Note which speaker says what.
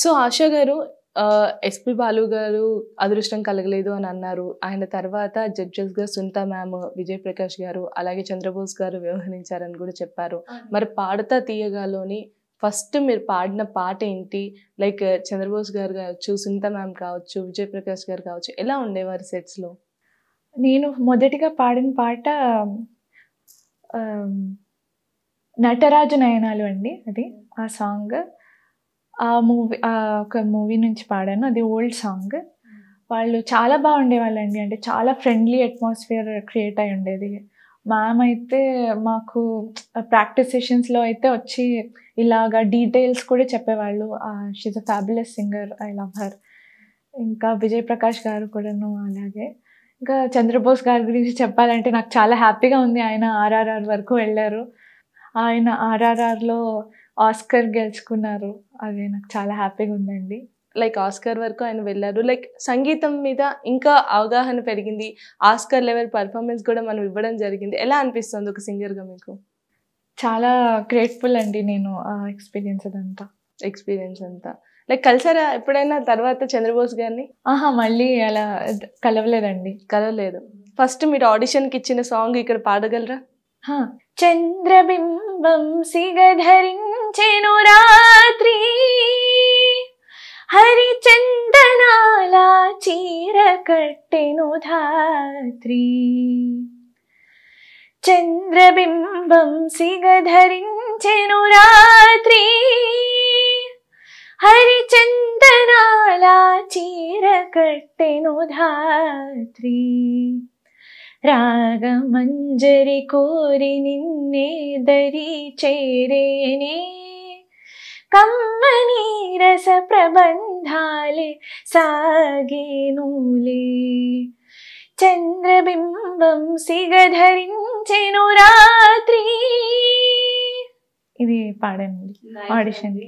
Speaker 1: so ASHA గారు SP Balu గారు అదృష్టం కలగలేదు అని అన్నారు ఆయన తర్వాత జడ్జెస్గా సునీత మ్యామ్ విజయ్ ప్రకాష్ గారు అలాగే చంద్రబోస్ గారు వ్యవహరించారని కూడా చెప్పారు మరి పాడతా తీయగాలోని ఫస్ట్ మీరు పాడిన పాట ఏంటి లైక్ చంద్రబోస్ గారు కావచ్చు సునీత మ్యామ్ కావచ్చు విజయ్ ప్రకాష్ గారు కావచ్చు ఎలా ఉండేవారు సెట్స్లో
Speaker 2: నేను మొదటిగా పాడిన పాట నటరాజు నయనాలు అండి అది ఆ సాంగ్ ఆ మూవీ ఒక మూవీ నుంచి పాడాను అది ఓల్డ్ సాంగ్ వాళ్ళు చాలా బాగుండే వాళ్ళండి అంటే చాలా ఫ్రెండ్లీ అట్మాస్ఫియర్ క్రియేట్ అయి ఉండేది మ్యామ్ అయితే మాకు ప్రాక్టీస్ సెషన్స్లో అయితే వచ్చి ఇలాగా డీటెయిల్స్ కూడా చెప్పేవాళ్ళు she's a fabulous singer I love her ఇంకా విజయ్ ప్రకాష్ గారు కూడాను అలాగే ఇంకా చంద్రబోస్ గారి గురించి చెప్పాలంటే నాకు చాలా హ్యాపీగా ఉంది ఆయన ఆర్ఆర్ఆర్ వరకు వెళ్ళారు
Speaker 1: ఆయన ఆర్ఆర్ఆర్లో ఆస్కర్ గెలుచుకున్నారు అది నాకు చాలా హ్యాపీగా ఉందండి లైక్ ఆస్కర్ వరకు ఆయన వెళ్ళారు లైక్ సంగీతం మీద ఇంకా అవగాహన పెరిగింది ఆస్కర్ లెవెల్ పర్ఫార్మెన్స్ కూడా మనం ఇవ్వడం జరిగింది ఎలా అనిపిస్తుంది ఒక సింగర్గా మీకు
Speaker 2: చాలా గ్రేట్ఫుల్ అండి నేను ఎక్స్పీరియన్స్ అదంతా ఎక్స్పీరియన్స్ అంతా
Speaker 1: లైక్ కలిసారా ఎప్పుడైనా తర్వాత చంద్రబోస్ గారిని ఆహా మళ్ళీ అలా కలవలేదండి కలవలేదు ఫస్ట్ మీరు ఆడిషన్కి ఇచ్చిన సాంగ్ ఇక్కడ పాడగలరా చంద్రబింబం సిగధరించెను రాత్రి
Speaker 2: హరి చందనాల చీర కట్టెను ధాత్రి చంద్రబింబం సిగధరించెను రాత్రి హరి చందనాల చీర కట్టెను ధాత్రి രാഗമഞ്ജരി കോരി നിന്നെ ദരി ചേരേനെ కమ్మని రస ప్రబంధాలే సాగేనులే చంద్రబింబం సిగధరించెను రాత్రి ఇది పాడండి ఆడిషన్